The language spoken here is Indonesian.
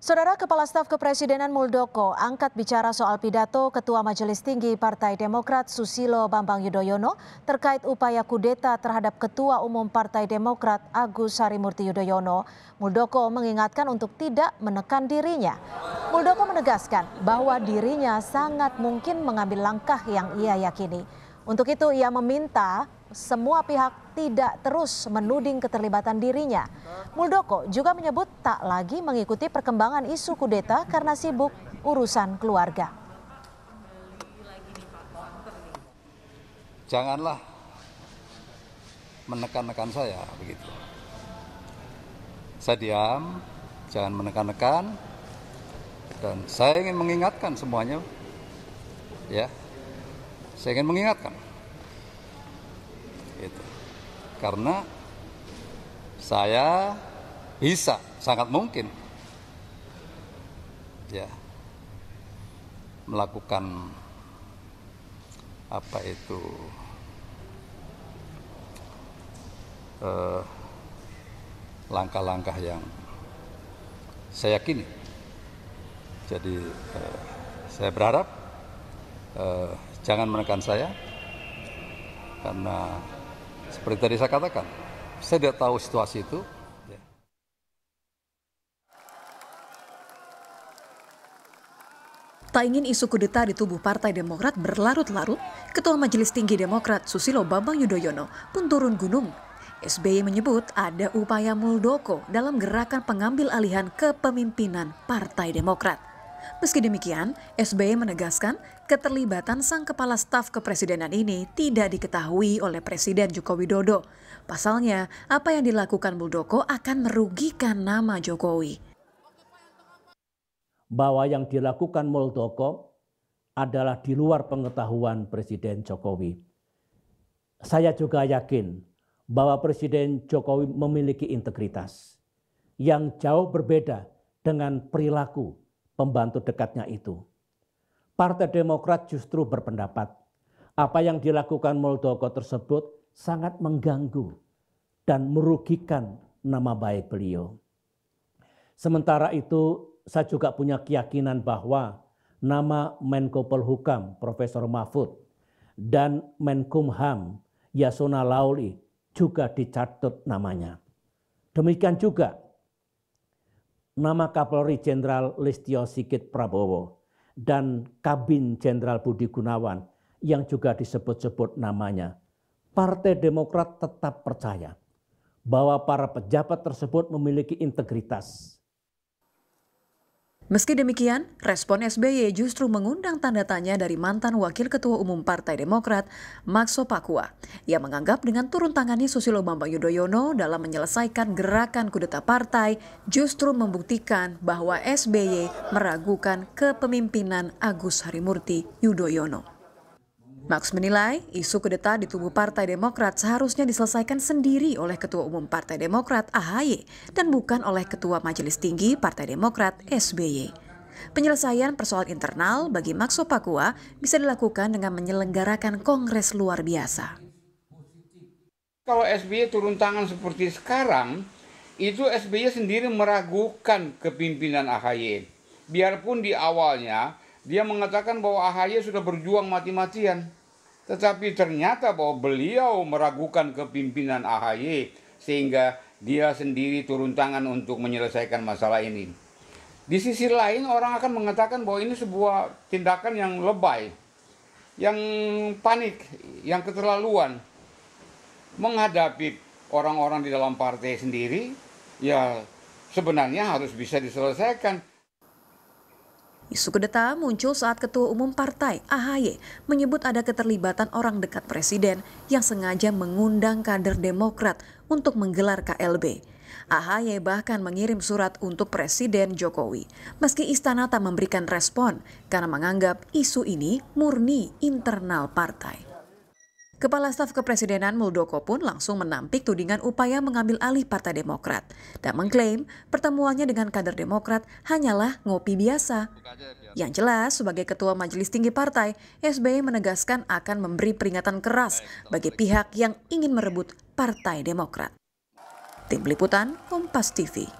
Saudara Kepala Staf Kepresidenan Muldoko angkat bicara soal pidato Ketua Majelis Tinggi Partai Demokrat Susilo Bambang Yudhoyono terkait upaya kudeta terhadap Ketua Umum Partai Demokrat Agus Harimurti Yudhoyono. Muldoko mengingatkan untuk tidak menekan dirinya. Muldoko menegaskan bahwa dirinya sangat mungkin mengambil langkah yang ia yakini. Untuk itu ia meminta semua pihak tidak terus menuding keterlibatan dirinya. Muldoko juga menyebut tak lagi mengikuti perkembangan isu kudeta karena sibuk urusan keluarga. Janganlah menekan-nekan saya begitu. Saya diam, jangan menekan-nekan dan saya ingin mengingatkan semuanya ya. Saya ingin mengingatkan itu karena saya bisa sangat mungkin ya melakukan apa itu langkah eh, langkah-langkah yang saya yakini jadi eh, saya berharap eh, jangan menekan saya karena seperti tadi saya katakan, saya tidak tahu situasi itu, ya. Tak ingin isu kudeta di tubuh Partai Demokrat berlarut-larut, Ketua Majelis Tinggi Demokrat Susilo Bambang Yudhoyono pun turun gunung. SBY menyebut ada upaya muldoko dalam gerakan pengambil alihan kepemimpinan Partai Demokrat. Meski demikian, SBY menegaskan keterlibatan sang kepala staf kepresidenan ini tidak diketahui oleh Presiden Joko Widodo. Pasalnya, apa yang dilakukan Muldoko akan merugikan nama Jokowi. Bahwa yang dilakukan Muldoko adalah di luar pengetahuan Presiden Jokowi. Saya juga yakin bahwa Presiden Jokowi memiliki integritas yang jauh berbeda dengan perilaku pembantu dekatnya itu. Partai Demokrat justru berpendapat apa yang dilakukan Muldoko tersebut sangat mengganggu dan merugikan nama baik beliau. Sementara itu, saya juga punya keyakinan bahwa nama Menko Polhukam Profesor Mahfud dan Menkumham Yasona Lauli juga dicatut namanya. Demikian juga nama Kapolri Jenderal Listio Sigit Prabowo dan Kabin Jenderal Budi Gunawan yang juga disebut-sebut namanya, Partai Demokrat tetap percaya bahwa para pejabat tersebut memiliki integritas Meski demikian, respon SBY justru mengundang tanda tanya dari mantan Wakil Ketua Umum Partai Demokrat, Maxo Pakua. Ia menganggap dengan turun tangannya Susilo Bambang Yudhoyono dalam menyelesaikan gerakan kudeta partai justru membuktikan bahwa SBY meragukan kepemimpinan Agus Harimurti Yudhoyono. Max menilai isu kudeta di tubuh Partai Demokrat seharusnya diselesaikan sendiri oleh Ketua Umum Partai Demokrat AHY dan bukan oleh Ketua Majelis Tinggi Partai Demokrat SBY. Penyelesaian persoalan internal bagi Maxo Pakua bisa dilakukan dengan menyelenggarakan kongres luar biasa. Kalau SBY turun tangan seperti sekarang, itu SBY sendiri meragukan kepimpinan AHY. Biarpun di awalnya dia mengatakan bahwa AHY sudah berjuang mati-matian tetapi ternyata bahwa beliau meragukan kepimpinan AHY sehingga dia sendiri turun tangan untuk menyelesaikan masalah ini. Di sisi lain orang akan mengatakan bahwa ini sebuah tindakan yang lebay, yang panik, yang keterlaluan menghadapi orang-orang di dalam partai sendiri ya sebenarnya harus bisa diselesaikan Isu kudeta muncul saat Ketua Umum Partai AHY menyebut ada keterlibatan orang dekat Presiden yang sengaja mengundang kader Demokrat untuk menggelar KLB. AHY bahkan mengirim surat untuk Presiden Jokowi, meski istana tak memberikan respon karena menganggap isu ini murni internal partai. Kepala Staf Kepresidenan Muldoko pun langsung menampik tudingan upaya mengambil alih Partai Demokrat dan mengklaim pertemuannya dengan kader Demokrat hanyalah ngopi biasa. Yang jelas, sebagai Ketua Majelis Tinggi Partai, SBY menegaskan akan memberi peringatan keras bagi pihak yang ingin merebut Partai Demokrat. Tim Liputan Kompas TV